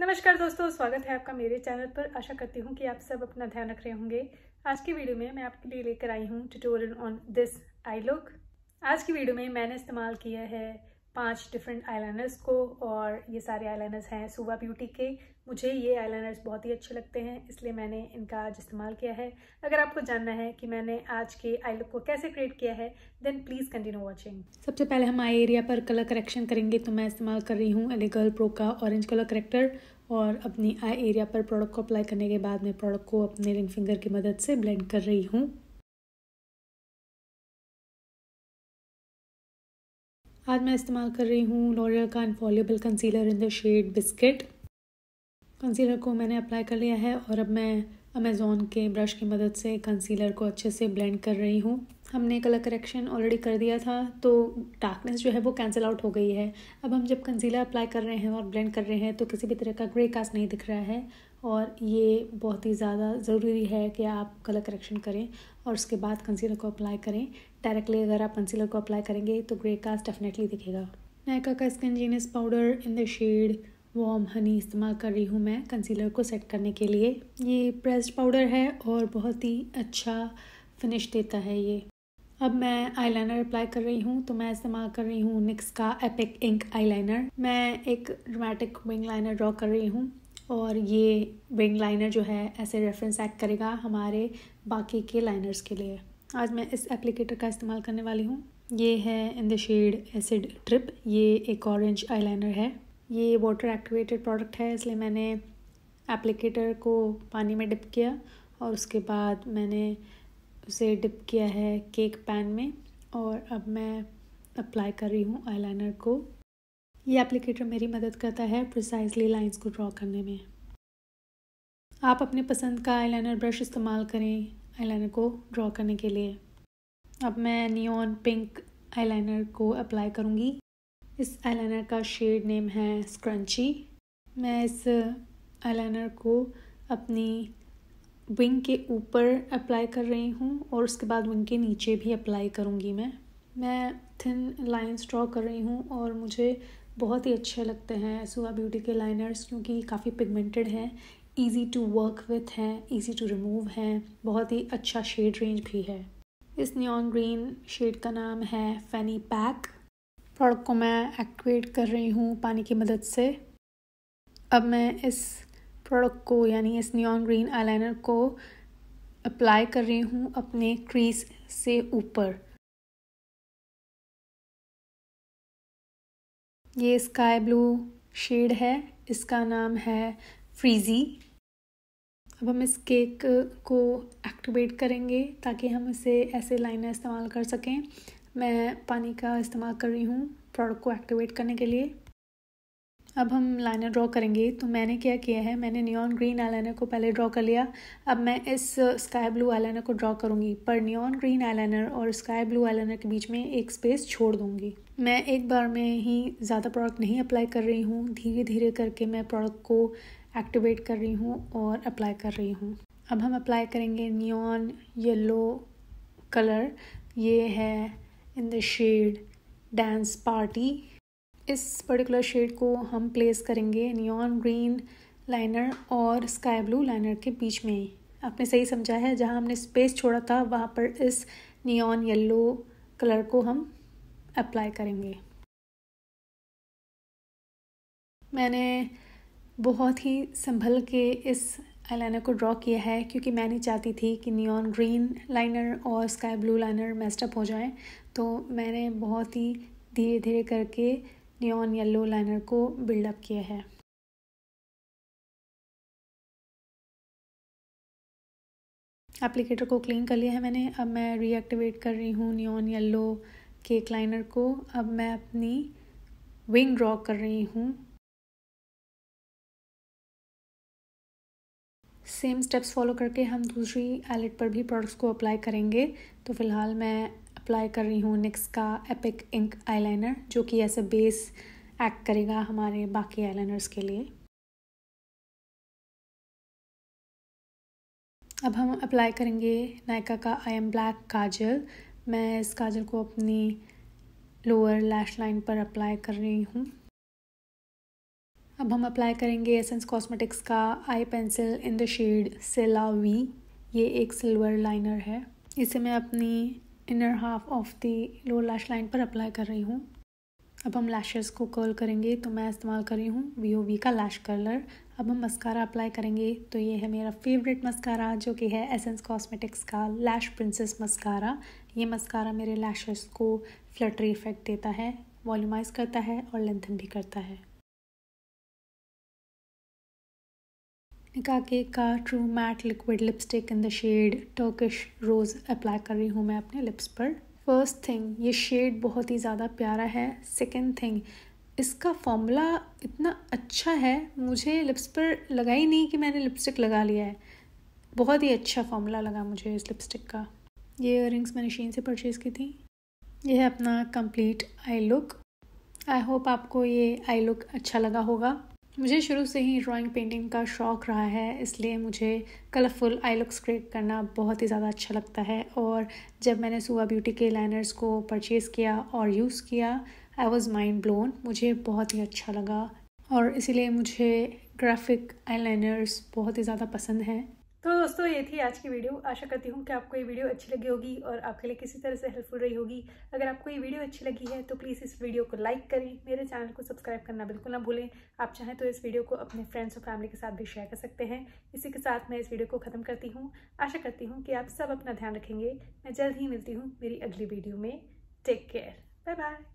नमस्कार दोस्तों स्वागत है आपका मेरे चैनल पर आशा करती हूँ कि आप सब अपना ध्यान रख रहे होंगे आज की वीडियो में मैं आपके लिए लेकर आई हूँ tutorial on this eye look आज की वीडियो में मैंने इस्तेमाल किया है पांच डिफरेंट आईलाइनर्स को और ये सारे आईलाइनर्स हैं सुबह ब्यूटी के मुझे ये आईलाइनर्स बहुत ही अच्छे लगते हैं इसलिए मैंने इनका आज इस्तेमाल किया है अगर आपको जानना है कि मैंने आज के आई लुक को कैसे क्रिएट किया है देन प्लीज़ कंटिन्यू वॉचिंग सबसे पहले हम आई एरिया पर कलर करेक्शन करेंगे तो मैं इस्तेमाल कर रही हूँ गर्ल प्रो का ऑरेंज कलर करेक्टर और अपनी आई एरिया पर प्रोडक्ट को अप्लाई करने के बाद मैं प्रोडक्ट को अपने रिंग फिंगर की मदद से ब्लेंड कर रही हूँ आज मैं इस्तेमाल कर रही हूँ लॉरियल का infallible concealer in the shade biscuit concealer को मैंने अप्लाई कर लिया है और अब मैं अमेज़ोन के ब्रश की मदद से कंसीलर को अच्छे से ब्लेंड कर रही हूँ हमने कलर करेक्शन ऑलरेडी कर दिया था तो डार्कनेस जो है वो कैंसिल आउट हो गई है अब हम जब कंसीलर अप्लाई कर रहे हैं और ब्लेंड कर रहे हैं तो किसी भी तरह का ग्रे कास्ट नहीं दिख रहा है और ये बहुत ही ज़्यादा ज़रूरी है कि आप कलर करेक्शन करें और उसके बाद कंसीलर को अप्लाई करें डायरेक्टली अगर आप कंसीलर को अप्लाई करेंगे तो ग्रे कास्ट डेफिनेटली दिखेगा नायका का skin genius powder in the shade warm honey इस्तेमाल कर रही हूँ मैं कंसीलर को सेट करने के लिए ये प्रेस्ड पाउडर है और बहुत ही अच्छा फिनिश देता है ये अब मैं आईलाइनर अप्लाई कर रही हूँ तो मैं इस्तेमाल कर रही हूँ निक्स का एपिक इंक आईलाइनर मैं एक ड्रामेटिक विंग लाइनर ड्रॉ कर रही हूँ और ये विंग लाइनर जो है ऐसे रेफरेंस एक्ट करेगा हमारे बाकी के लाइनर्स के लिए आज मैं इस एप्लीकेटर का इस्तेमाल करने वाली हूँ ये है in the shade acid trip ये एक ऑरेंज आईलाइनर है ये वाटर एक्टिवेटेड प्रोडक्ट है इसलिए मैंने एप्लीकेटर को पानी में डिप किया और उसके बाद मैंने उसे डिप किया है केक पैन में और अब मैं अप्लाई कर रही हूँ आईलाइनर को ये एप्लीकेटर मेरी मदद करता है प्रिसाइसली लाइंस को ड्रॉ करने में आप अपने पसंद का आईलाइनर ब्रश इस्तेमाल करें आईलाइनर को ड्रॉ करने के लिए अब मैं नियॉन पिंक आईलाइनर को अप्लाई करूँगी इस आईलाइनर का शेड नेम है स्क्रंची मैं इस आईलाइनर को अपनी विंग के ऊपर अप्लाई कर रही हूँ और उसके बाद विंग के नीचे भी अप्लाई करूँगी मैं मैं थिन लाइंस ड्रॉ कर रही हूँ और मुझे बहुत ही अच्छे लगते हैं सुहा ब्यूटी के लाइनर्स क्योंकि काफ़ी पिगमेंटेड हैं ईज़ी टू वर्क विथ हैं ईज़ी टू रिमूव हैं बहुत ही अच्छा शेड रेंज भी है इस नियॉन ग्रीन शेड का नाम है फैनी पैक प्रोडक्ट को मैं एक्टिवेट कर रही हूँ पानी की मदद से अब मैं इस प्रोडक्ट को यानी इस नियॉन ग्रीन आई को अप्लाई कर रही हूँ अपने क्रीज से ऊपर ये स्काई ब्लू शेड है इसका नाम है फ्रीजी अब हम इस केक को एक्टिवेट करेंगे ताकि हम इसे ऐसे लाइनर इस्तेमाल कर सकें मैं पानी का इस्तेमाल कर रही हूँ प्रोडक्ट को एक्टिवेट करने के लिए अब हम लाइनर ड्रॉ करेंगे तो मैंने क्या किया है मैंने नियॉन ग्रीन आई को पहले ड्रॉ कर लिया अब मैं इस स्काई ब्लू आई को ड्रॉ करूँगी पर नियॉन ग्रीन आई और स्काई ब्लू आई के बीच में एक स्पेस छोड़ दूँगी मैं एक बार में ही ज़्यादा प्रोडक्ट नहीं अप्लाई कर रही हूँ धीरे धीरे करके मैं प्रोडक्ट को एक्टिवेट कर रही हूँ और अप्लाई कर रही हूँ अब हम अप्लाई करेंगे न्योन येलो कलर ये है in the shade dance party इस पर्टिकुलर शेड को हम प्लेस करेंगे न्योन ग्रीन लाइनर और स्काई ब्लू लाइनर के बीच में आपने सही समझा है जहाँ हमने स्पेस छोड़ा था वहाँ पर इस नियॉन येलो कलर को हम अप्लाई करेंगे मैंने बहुत ही संभल के इस आईलाइनर को ड्रॉ किया है क्योंकि मैं नहीं चाहती थी कि नियॉन ग्रीन लाइनर और स्काई ब्लू लाइनर मेस्टअप हो जाए तो मैंने बहुत ही धीरे धीरे करके नियॉन येलो लाइनर को बिल्डअप किया है एप्लीकेटर को क्लीन कर लिया है मैंने अब मैं रीएक्टिवेट कर रही हूँ नियॉन येलो केक लाइनर को अब मैं अपनी विंग ड्रॉ कर रही हूँ सेम स्टेप्स फॉलो करके हम दूसरी एलेट पर भी प्रोडक्ट्स को अप्लाई करेंगे तो फ़िलहाल मैं अप्लाई कर रही हूँ निक्स का एपिक इंक आईलाइनर जो कि ऐसे बेस एक्ट करेगा हमारे बाकी आईलाइनर्स के लिए अब हम अप्लाई करेंगे नायका का आई एम ब्लैक काजल मैं इस काजल को अपनी लोअर लैश लाइन पर अप्लाई कर रही हूँ अब हम अप्लाई करेंगे एसेंस कॉस्मेटिक्स का eye pencil in the shade सेला वी ये एक सिल्वर लाइनर है इसे मैं अपनी inner half of the lower lash line पर अप्लाई कर रही हूँ अब हम लैशेस को कर्ल करेंगे तो मैं इस्तेमाल कर रही हूँ वी ओ वी का लैश कर्लर अब हम मस्कारा अप्लाई करेंगे तो ये है मेरा फेवरेट मस्कारा जो कि है एसेंस कॉस्मेटिक्स का लैश प्रिंसेस मस्कारा ये मस्कारा मेरे लैशेस को फ्लटरी इफेक्ट देता है वॉल्यूमाइज करता है और लेंथन भी करता है निकाके का true matte liquid lipstick in the shade Turkish rose apply कर रही हूँ मैं अपने लिप्स पर फर्स्ट थिंग ये शेड बहुत ही ज़्यादा प्यारा है सेकेंड थिंग इसका फॉर्मूला इतना अच्छा है मुझे लिप्स पर लगा ही नहीं कि मैंने लिपस्टिक लगा लिया है बहुत ही अच्छा फॉर्मूला लगा मुझे इस लिपस्टिक का ये इयर मैंने शीन से परचेज़ की थी यह है अपना complete eye look I hope आपको ये आई लुक अच्छा लगा होगा मुझे शुरू से ही ड्राइंग पेंटिंग का शौक़ रहा है इसलिए मुझे कलरफुल आई लुक्स क्रिएट करना बहुत ही ज़्यादा अच्छा लगता है और जब मैंने सुबह ब्यूटी के लाइनर्स को परचेज़ किया और यूज़ किया आई वॉज़ माइंड ब्लोन मुझे बहुत ही अच्छा लगा और इसीलिए मुझे ग्राफिक आई बहुत ही ज़्यादा पसंद हैं तो दोस्तों ये थी आज की वीडियो आशा करती हूँ कि आपको ये वीडियो अच्छी लगी होगी और आपके लिए किसी तरह से हेल्पफुल रही होगी अगर आपको ये वीडियो अच्छी लगी है तो प्लीज़ इस वीडियो को लाइक करें मेरे चैनल को सब्सक्राइब करना बिल्कुल ना भूलें आप चाहें तो इस वीडियो को अपने फ्रेंड्स और फैमिली के साथ भी शेयर कर सकते हैं इसी के साथ मैं इस वीडियो को ख़त्म करती हूँ आशा करती हूँ कि आप सब अपना ध्यान रखेंगे मैं जल्द ही मिलती हूँ मेरी अगली वीडियो में टेक केयर बाय बाय